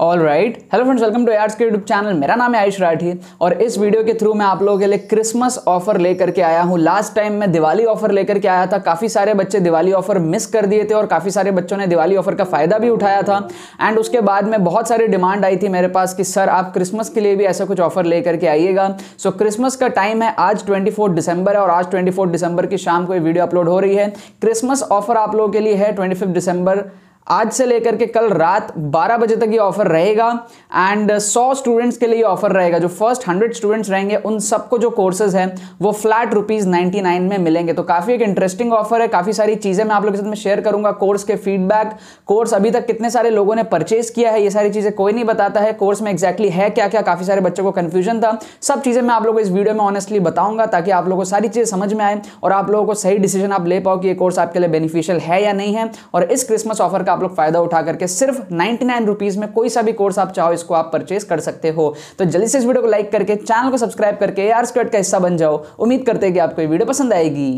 all right hello friends welcome to एड्स के YouTube channel मेरा नाम है आयुष राठी और इस वीडियो के थ्रू मैं आप लोगों के लिए क्रिसमस ऑफर लेकर के आया हूँ लास्ट टाइम मैं दिवाली ऑफर लेकर के आया था काफ़ी सारे बच्चे दिवाली ऑफर मिस कर दिए थे और काफ़ी सारे बच्चों ने दिवाली ऑफर का फ़ायदा भी उठाया था एंड उसके बाद में बहुत सारी डिमांड आई थी मेरे पास कि सर आप क्रिसमस के लिए भी ऐसा कुछ ऑफर लेकर के आइएगा सो so, क्रिसमस का टाइम है आज ट्वेंटी दिसंबर है और आज ट्वेंटी दिसंबर की शाम को ये वीडियो अपलोड हो रही है क्रिसमस ऑफर आप लोगों के लिए है ट्वेंटी दिसंबर आज से लेकर के कल रात 12 बजे तक ये ऑफर रहेगा एंड 100 स्टूडेंट्स के लिए ये ऑफर रहेगा जो फर्स्ट 100 स्टूडेंट्स रहेंगे उन सबको जो कोर्सेज हैं वो फ्लैट रुपीज़ नाइन्टी में मिलेंगे तो काफ़ी एक इंटरेस्टिंग ऑफर है काफ़ी सारी चीज़ें मैं आप लोगों के साथ में शेयर करूंगा कोर्स के फीडबैक कोर्स अभी तक कितने सारे लोगों ने परचेज किया है ये सारी चीज़ें कोई नहीं बताता है कोर्स में एक्जैक्टली exactly है क्या क्या काफ़ी सारे बच्चों को कन्फ्यूजन था सब चीज़ें मैं आप लोगों को इस वीडियो में ऑनेस्टली बताऊंगा ताकि आप लोगों को सारी चीज़ें समझ में आए और आप लोगों को सही डिसीजन आप ले पाओ कि ये कोर्स आपके लिए बेनिफिशियल है या नहीं है और इस क्रिसमस ऑफर का का आप लोग फायदा उठा करके सिर्फ नाइनटी नाइन में कोई सा भी कोर्स आप चाहो इसको आप परचेज कर सकते हो तो जल्दी से इस वीडियो को लाइक करके चैनल को सब्सक्राइब करके यार स्क्वेट का हिस्सा बन जाओ उम्मीद करते हैं कि आपको ये वीडियो पसंद आएगी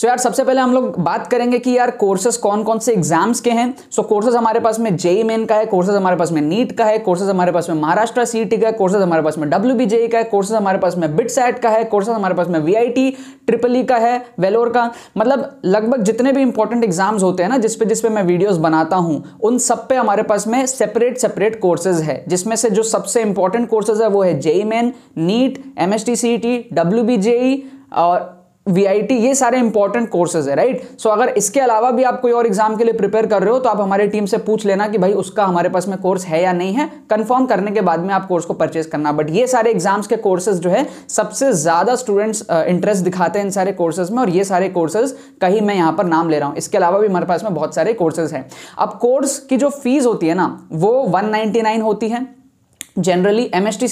सो यार सबसे पहले हम लोग बात करेंगे कि यार कोर्सेज कौन कौन से एग्जाम्स के हैं सो कोर्सेज हमारे पास में जेई मेन e का है कोर्सेज हमारे पास में नीट का है कोर्सेज हमारे पास में महाराष्ट्र सीटी e का है कोर्सेज हमारे पास में डब्ल्यू e का है कोर्सेज हमारे पास में बिट सैट का है कोर्सेज हमारे पास में वी ट्रिपल ई का है वेलोर का मतलब लगभग जितने भी इंपॉर्टेंट एग्जाम्स होते हैं ना जिसपे जिसपे मैं वीडियोज़ बनाता हूँ उन सब पे हमारे पास में सेपरेट सेपरेट कोर्सेज है जिसमें से जो सबसे इंपॉर्टेंट कोर्सेज है वो है JEE Main NEET M S T C T W B JEE और वीआईटी ये सारे इंपॉर्टेंट कोर्सेज है राइट सो so, अगर इसके अलावा भी आप कोई और एग्जाम के लिए प्रिपेयर कर रहे हो तो आप हमारे टीम से पूछ लेना कि भाई उसका हमारे पास में कोर्स है या नहीं है कंफर्म करने के बाद में आप कोर्स को परचेज करना बट ये सारे एग्जाम्स के कोर्सेज जो है सबसे ज्यादा स्टूडेंट्स इंटरेस्ट दिखाते हैं इन सारे कोर्सेज में और ये सारे कोर्सेज कहीं मैं यहाँ पर नाम ले रहा हूँ इसके अलावा भी हमारे पास में बहुत सारे कोर्सेज हैं अब कोर्स की जो फीस होती है ना वो वन होती है जनरली एम एस का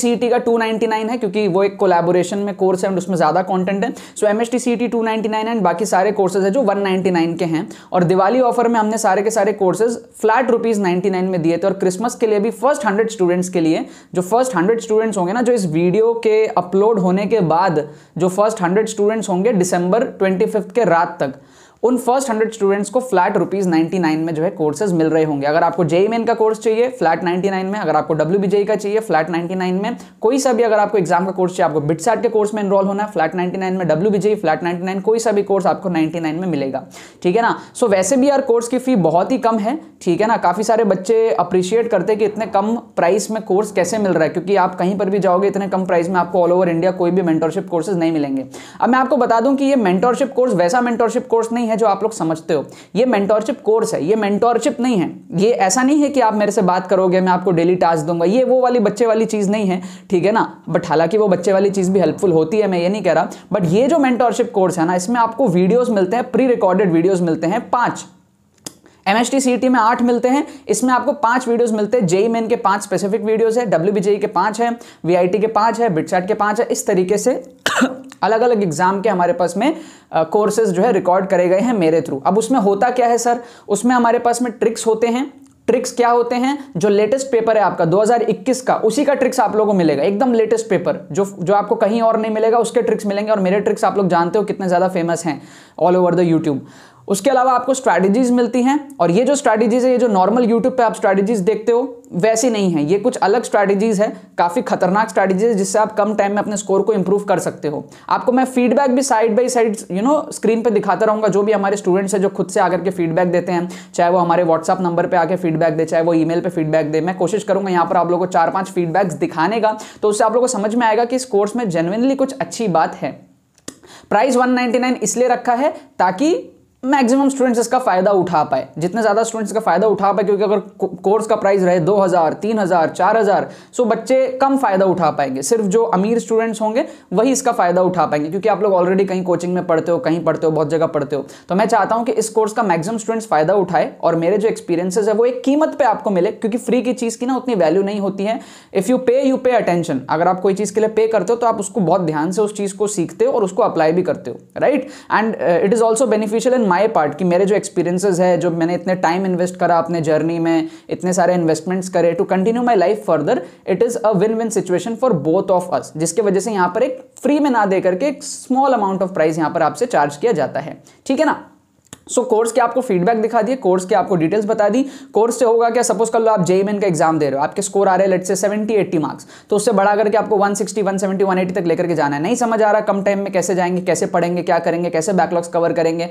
299 है क्योंकि वो एक कोलेबोरेशन में कोर्स है एंड उसमें ज़्यादा कंटेंट है so M S T C T two ninety nine and बाकी सारे कोर्सेज है जो 199 के हैं और दिवाली ऑफर में हमने सारे के सारे courses flat rupees ninety nine में दिए थे और क्रिसमस के लिए भी फर्स्ट हंड्रेड स्टूडेंट्स के लिए जो फर्स्ट हंड्रेड स्टूडेंट्स होंगे ना जो इस वीडियो के अपलोड होने के बाद जो फर्स्ट हंड्रेड स्टूडेंट्स होंगे डिसंबर ट्वेंटी के रात तक उन फर्स्ट हंड्रेड स्टूडेंट्स को फ्लैट रुपीज नाइन्टी में जो है कोर्सेज मिल रहे होंगे अगर आपको जेई मेन e e का कोर्स चाहिए फ्लैट नाइन्टी में अगर आपको डब्ल्यू e का चाहिए फ्लैट नाइन्टी में कोई सा भी अगर आपको एग्जाम का कोर्स चाहिए आपको बिटसैट के कोर्स में इनरोल होना है फ्लैट नाइन्टी में डब्ल्यू फ्लैट नाइन्टी कोई सा भी कोर्स आपको नाइन्टी में मिलेगा ठीक है ना सो so, वैसे भी यार कोर्स की फी बहुत ही कम है ठीक है ना काफ़ी सारे बच्चे अप्रिशिएट करते हैं कि इतने कम प्राइस में कोर्स कैसे मिल रहा है क्योंकि आप कहीं पर भी जाओगे इतने कम प्राइस में आपको ऑल ओवर इंडिया कोई भी मेंटरशिप कोर्सेज नहीं मिलेंगे अब मैं आपको बता दूं कि ये मेंटरशिप कोर्स वैसा मेंटरशिप कोर्स नहीं है है जो आप लोग समझते हो ये मेंटोरशिप कोर्स है ये मेंटोरशिप नहीं है ये ऐसा नहीं है कि आप मेरे से बात करोगे मैं आपको डेली टास्क दूंगा ये वो वाली बच्चे वाली चीज़ नहीं है ठीक है ना बट हालांकि वो बच्चे वाली चीज़ भी हेल्पफुल होती है मैं ये नहीं कह रहा बट ये जो मेंटोरशिप कोर्स है ना इसमें आपको वीडियोज़ मिलते हैं प्री रिकॉर्डेड वीडियोज़ मिलते हैं पांच एम एस टी में आठ मिलते हैं इसमें आपको पांच वीडियोस मिलते हैं जेई मेन e e के पांच स्पेसिफिक वीडियोस है डब्ल्यू के पांच है वी के पांच है बिटसैट के पांच है इस तरीके से अलग अलग एग्ज़ाम के हमारे पास में कोर्सेज जो है रिकॉर्ड करे गए हैं मेरे थ्रू अब उसमें होता क्या है सर उसमें हमारे पास में ट्रिक्स होते हैं ट्रिक्स क्या होते हैं जो लेटेस्ट पेपर है आपका 2021 का उसी का ट्रिक्स आप लोगों को मिलेगा एकदम लेटेस्ट पेपर जो जो आपको कहीं और नहीं मिलेगा उसके ट्रिक्स मिलेंगे और मेरे ट्रिक्स आप लोग जानते हो कितने ज़्यादा फेमस हैं ऑल ओवर द यूट्यूब उसके अलावा आपको स्ट्रैटेजीज मिलती हैं और ये जो स्ट्रैटेजीज है ये जो नॉर्मल यूट्यूब पे आप स्ट्रैटेजीज देखते हो वैसी नहीं है ये कुछ अलग स्ट्रैटेजीज है काफ़ी खतरनाक स्ट्रैटेजीज है जिससे आप कम टाइम में अपने स्कोर को इंप्रूव कर सकते हो आपको मैं फीडबैक भी side by side you know screen पर दिखाता रहूँगा जो भी हमारे स्टूडेंट्स हैं जो खुद से आकर के फीडबैक देते हैं चाहे वो हमारे व्हाट्सअप नंबर पर आकर फीडबैक दे चाहे वो ई मेल फीडबैक दे मैं कोशिश करूंगा यहाँ पर आप लोगों को चार पाँच फीडबैक्स दिखाने का तो उससे आप लोग को समझ में आएगा कि इस कोर्स में जेनुअनली कुछ अच्छी बात है प्राइस 199 इसलिए रखा है ताकि मैक्सिमम स्टूडेंट्स इसका फ़ायदा उठा पाए जितने ज़्यादा स्टूडेंट्स का फ़ायदा उठा पाए क्योंकि अगर कोर्स का प्राइस रहे दो हज़ार तीन हज़ार चार हज़ार सो बच्चे कम फ़ायदा उठा पाएंगे सिर्फ जो अमीर स्टूडेंट्स होंगे वही इसका फ़ायदा उठा पाएंगे क्योंकि आप लोग ऑलरेडी कहीं कोचिंग में पढ़ते हो कहीं पढ़ते हो बहुत जगह पढ़ते हो तो मैं चाहता हूँ कि इस कोर्स का मैक्सिमम स्टूडेंट्स फ़ायदा उठाए और मेरे जो एक्सपीरियंसेस है वो एक कीमत पर आपको मिले क्योंकि फ्री की चीज़ की ना उतनी वैल्यू नहीं होती है if you pay you pay attention अगर आप कोई चीज़ के लिए पे करते हो तो आप उसको बहुत ध्यान से उस चीज़ को सीखते हो और उसको अप्लाई भी करते हो right and it is also beneficial in my part कि मेरे जो एक्सपीरियंसेस है जो मैंने इतने टाइम इन्वेस्ट करा अपने जर्नी में इतने सारे इन्वेस्टमेंट्स करे to continue my life further it is a win win situation for both of us जिसके वजह से यहां पर एक फ्री में ना देकर के एक स्मॉल अमाउंट ऑफ प्राइस यहां पर आपसे चार्ज किया जाता है ठीक है ना सो so, कोर्स के आपको फीडबैक दिखा दिए कोर्स के आपको डिटेल्स बता दी कोर्स से होगा क्या सपोज कर लो आप जेई मेन e e का एग्जाम दे रहे हो आपके स्कोर आ रहे हैं लेट से 70 80 मार्क्स तो उससे बढ़ा करके आपको 160 170 180 तक लेकर के जाना है नहीं समझ आ रहा कम टाइम में कैसे जाएंगे कैसे पढ़ेंगे क्या करेंगे कैसे बैकलॉग्स कवर करेंगे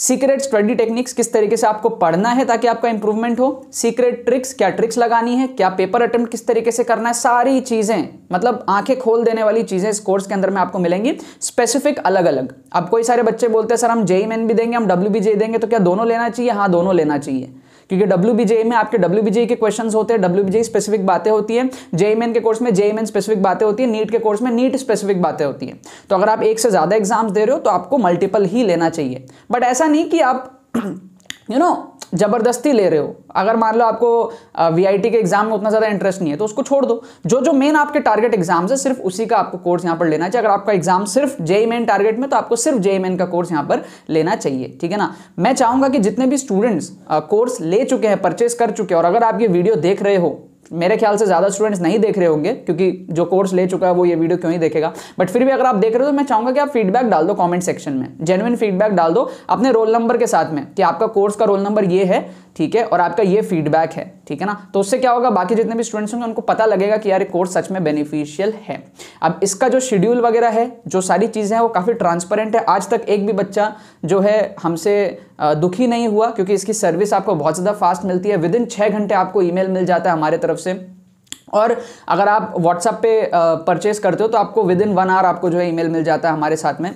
सीक्रेट स्टडी टेक्निक्स किस तरीके से आपको पढ़ना है ताकि आपका इंप्रूवमेंट हो सीक्रेट ट्रिक्स क्या ट्रिक्स लगानी है क्या पेपर अटेम्प्ट किस तरीके से करना है सारी चीज़ें मतलब आंखें खोल देने वाली चीज़ें इस कोर्स के अंदर में आपको मिलेंगी स्पेसिफिक अलग अलग अब कोई सारे बच्चे बोलते हैं सर हम जेई मेन e भी देंगे हम डब्ल्यू भी e देंगे तो क्या दोनों लेना चाहिए हाँ दोनों लेना चाहिए क्योंकि डब्ल्यू में आपके डब्ल्यू के क्वेश्चन होते हैं डब्ल्यू स्पेसिफिक बातें होती है जेईमेन के कोर्स में जेईमेन स्पेसिफिक बातें होती है नीट के कोर्स में नीट स्पेसिफिक बातें होती है तो अगर आप एक से ज़्यादा एग्जाम्स दे रहे हो तो आपको मल्टीपल ही लेना चाहिए बट ऐसा नहीं कि आप यू you नो know, ज़बरदस्ती ले रहे हो अगर मान लो आपको वीआईटी के एग्जाम में उतना ज़्यादा इंटरेस्ट नहीं है तो उसको छोड़ दो जो जो मेन आपके टारगेट एग्जाम्स है सिर्फ उसी का आपको कोर्स यहाँ पर लेना चाहिए अगर आपका एग्जाम सिर्फ जेई मेन टारगेट में तो आपको सिर्फ जेई मेन e e का कोर्स यहां पर लेना चाहिए ठीक है ना मैं चाहूंगा कि जितने भी स्टूडेंट्स कोर्स ले चुके हैं परचेस कर चुके हैं और अगर आप ये वीडियो देख रहे हो मेरे ख्याल से ज़्यादा स्टूडेंट्स नहीं देख रहे होंगे क्योंकि जो कोर्स ले चुका है वो ये वीडियो क्यों ही देखेगा बट फिर भी अगर आप देख रहे हो तो मैं चाहूंगा कि आप फीडबैक डाल दो कॉमेंट सेक्शन में जेनुअन फीडबैक डाल दो अपने रोल नंबर के साथ में कि आपका कोर्स का रोल नंबर ये है ठीक है और आपका ये फीडबैक है ठीक है ना तो उससे क्या होगा बाकी जितने भी स्टूडेंट्स होंगे उनको पता लगेगा कि यार कोर्स सच में बेनिफिशियल है अब इसका जो शेड्यूल वगैरह है जो सारी चीज़ें हैं वो काफ़ी ट्रांसपेरेंट है आज तक एक भी बच्चा जो है हमसे दुखी नहीं हुआ क्योंकि इसकी सर्विस आपको बहुत ज़्यादा फास्ट मिलती है विद इन छः घंटे आपको ई मिल जाता है हमारे तरफ से और अगर आप व्हाट्सएप पे परचेज़ करते हो तो आपको विद इन वन आवर आपको जो है ईमेल मिल जाता है हमारे साथ में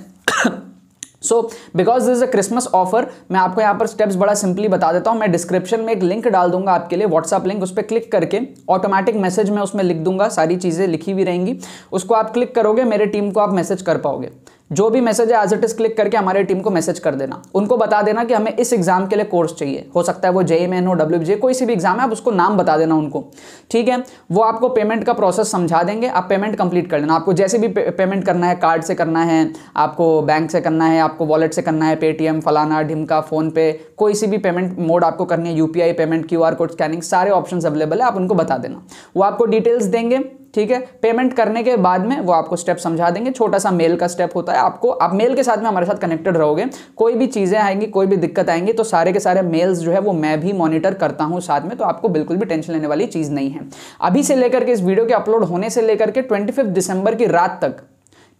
so because this is a Christmas offer मैं आपको यहाँ पर स्टेप्स बड़ा सिंपली बता देता हूँ मैं डिस्क्रिप्शन में एक लिंक डाल दूंगा आपके लिए व्हाट्सअप लिंक उस पर क्लिक करके ऑटोमेटिक मैसेज मैं उसमें लिख दूंगा सारी चीज़ें लिखी भी रहेंगी उसको आप क्लिक करोगे मेरे टीम को आप मैसेज कर पाओगे जो भी मैसेज है एज इट इज क्लिक करके हमारे टीम को मैसेज कर देना उनको बता देना कि हमें इस एग्जाम के लिए कोर्स चाहिए हो सकता है वो जे एम एन हो डब्ल्यू जे कोई सी भी एग्जाम है आप उसको नाम बता देना उनको ठीक है वो आपको पेमेंट का प्रोसेस समझा देंगे आप पेमेंट कंप्लीट कर लेना आपको जैसे भी पे, पेमेंट करना है कार्ड से करना है आपको बैंक से करना है आपको वॉलेट से करना है पेटीएम फलाना ढिमका फोनपे कोई सी भी पेमेंट मोड आपको करनी है UPI payment Q code scanning सारे ऑप्शन अवेलेबल है आप उनको बता देना वो आपको डिटेल्स देंगे ठीक है पेमेंट करने के बाद में वो आपको स्टेप समझा देंगे छोटा सा मेल का स्टेप होता है आपको आप मेल के साथ में हमारे साथ कनेक्टेड रहोगे कोई भी चीज़ें आएंगी कोई भी दिक्कत आएंगी तो सारे के सारे मेल्स जो है वो मैं भी मॉनिटर करता हूँ साथ में तो आपको बिल्कुल भी टेंशन लेने वाली चीज़ नहीं है अभी से लेकर के इस वीडियो के अपलोड होने से लेकर के ट्वेंटी दिसंबर की रात तक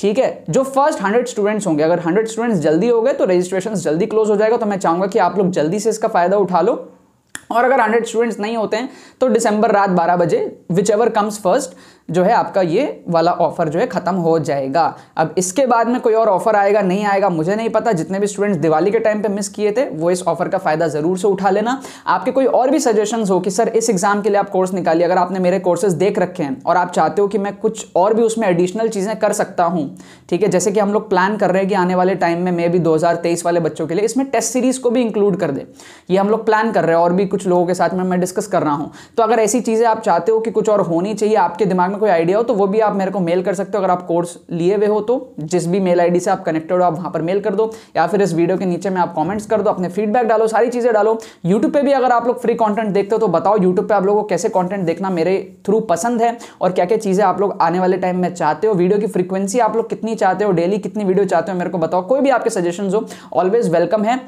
ठीक है जो फर्स्ट हंड्रेड स्टूडेंट्स होंगे अगर हंड्रेड स्टूडेंट्स जल्दी हो गए तो रजिस्ट्रेशन जल्दी क्लोज हो जाएगा तो मैं चाहूंगा कि आप लोग जल्दी से इसका फायदा उठा लो और अगर हंड्रेड स्टूडेंट्स नहीं होते हैं तो दिसंबर रात बारह बजे विच एवर कम्स फर्स्ट जो है आपका ये वाला ऑफर जो है ख़त्म हो जाएगा अब इसके बाद में कोई और ऑफर आएगा नहीं आएगा मुझे नहीं पता जितने भी स्टूडेंट्स दिवाली के टाइम पे मिस किए थे वो इस ऑफर का फ़ायदा ज़रूर से उठा लेना आपके कोई और भी सजेशंस हो कि सर इस एग्ज़ाम के लिए आप कोर्स निकालिए अगर आपने मेरे कोर्सेज देख रखे हैं और आप चाहते हो कि मैं कुछ और भी उसमें एडिशनल चीज़ें कर सकता हूं ठीक है जैसे कि हम लोग प्लान कर रहे हैं कि आने वाले टाइम में मे भी दो वाले बच्चों के लिए इसमें टेस्ट सीरीज़ को भी इंक्लूड कर दे ये हम लोग प्लान कर रहे हैं और भी कुछ लोगों के साथ में मैं डिस्कस कर रहा हूँ तो अगर ऐसी चीज़ें आप चाहते हो कि कुछ और होनी चाहिए आपके दिमाग में कोई आइडिया हो तो वो भी आप मेरे को मेल कर सकते हो अगर आप कोर्स लिए हुए हो तो जिस भी मेल आईडी से आप कनेक्टेड हो आप वहाँ पर मेल कर दो या फिर इस वीडियो के नीचे में आप कमेंट्स कर दो अपने फीडबैक डालो सारी चीज़ें डालो यूट्यूब पे भी अगर आप लोग फ्री कॉन्टेंट देखते हो तो बताओ यूट्यूब पर आप लोगों को कैसे कॉन्टेंट देखना मेरे थ्रू पसंद है और क्या क्या चीज़ें आप लोग आने वाले टाइम में चाहते हो वीडियो की फ्रीक्वेंसी आप लोग कितनी चाहते हो डेली कितनी वीडियो चाहते हो मेरे को बताओ कोई भी आपके सजेशन हो ऑलवेज वेलकम है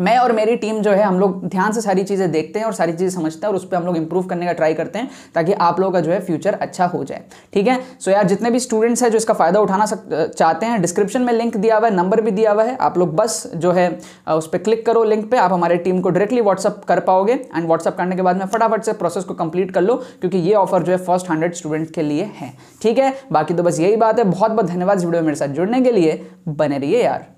मैं और मेरी टीम जो है हम लोग ध्यान से सारी चीज़ें देखते हैं और सारी चीज़ें समझते हैं और उस पर हम लोग इंप्रूव करने का ट्राई करते हैं ताकि आप लोगों का जो है फ्यूचर अच्छा हो जाए ठीक है सो so यार जितने भी स्टूडेंट्स हैं जो इसका फ़ायदा उठाना सक, चाहते हैं डिस्क्रिप्शन में लिंक दिया हुआ है नंबर भी दिया हुआ है आप लोग बस जो है उस पर क्लिक करो लिंक पर आप हमारे टीम को डायरेक्टली व्हाट्सअप कर पाओगे एंड व्हाट्सअप करने के बाद में फटाफट से प्रोसेस को कंप्लीट कर लो क्योंकि ये ऑफर जो है फर्स्ट हंड्रेड स्टूडेंट के लिए है ठीक है बाकी तो बस यही बात है बहुत बहुत धन्यवाद इस वीडियो में मेरे साथ जुड़ने के लिए बने रहिए यार